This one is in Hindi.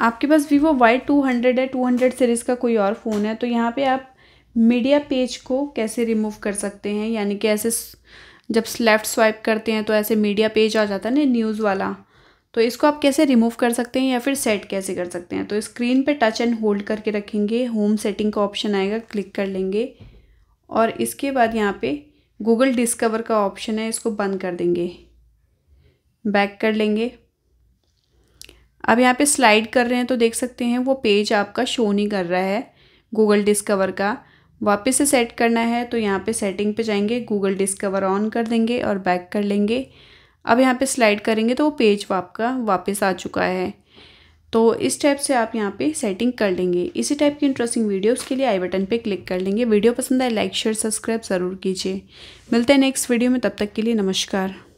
आपके पास वीवो वाई टू हंड्रेड है टू हंड्रेड सीरीज़ का कोई और फ़ोन है तो यहाँ पे आप मीडिया पेज को कैसे रिमूव कर सकते हैं यानी कि ऐसे जब लेफ़्ट स्वाइप करते हैं तो ऐसे मीडिया पेज आ जाता है ना न्यूज़ वाला तो इसको आप कैसे रिमूव कर सकते हैं या फिर सेट कैसे कर सकते हैं तो स्क्रीन पे टच एंड होल्ड करके रखेंगे होम सेटिंग का ऑप्शन आएगा क्लिक कर लेंगे और इसके बाद यहाँ पे गूगल डिस्कवर का ऑप्शन है इसको बंद कर देंगे बैक कर लेंगे अब यहाँ पे स्लाइड कर रहे हैं तो देख सकते हैं वो पेज आपका शो नहीं कर रहा है गूगल डिस्कवर का वापस से सेट करना है तो यहाँ पे सेटिंग पे जाएंगे गूगल डिस्कवर ऑन कर देंगे और बैक कर लेंगे अब यहाँ पे स्लाइड करेंगे तो वो पेज आपका वापस आ चुका है तो इस टाइप से आप यहाँ पे सेटिंग कर लेंगे इसी टाइप की इंटरेस्टिंग वीडियोज़ के लिए आई बटन पे क्लिक कर लेंगे वीडियो पसंद आए लाइक शेयर सब्सक्राइब ज़रूर कीजिए मिलते हैं नेक्स्ट वीडियो में तब तक के लिए नमस्कार